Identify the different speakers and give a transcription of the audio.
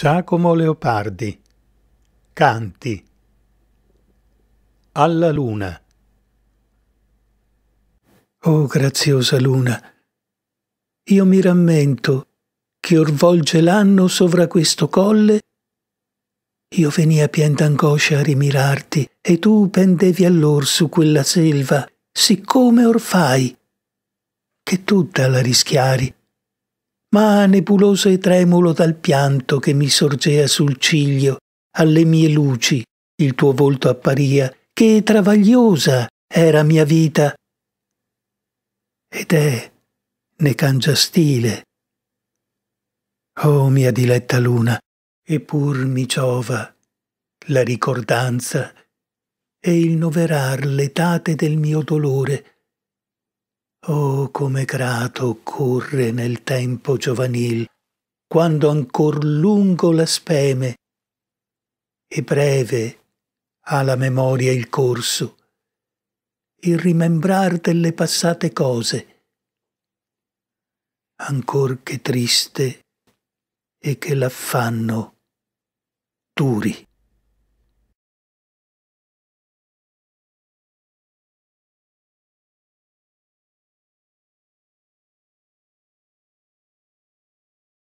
Speaker 1: Giacomo Leopardi Canti Alla luna
Speaker 2: Oh graziosa luna, io mi rammento che orvolge l'anno sovra questo colle, io venia pien d'angoscia a rimirarti, e tu pendevi allor su quella selva, siccome or fai, che tutta la rischiari, ma nebuloso e tremulo dal pianto che mi sorgea sul ciglio, alle mie luci il tuo volto apparia, che travagliosa era mia vita. Ed è, ne cangia stile. Oh mia diletta luna, eppur mi giova la ricordanza e il noverar l'etate del mio dolore, Oh, come grato corre nel tempo giovanil, quando ancor lungo la speme, e breve ha la memoria il corso, il rimembrar delle passate cose, ancor che triste e che l'affanno duri.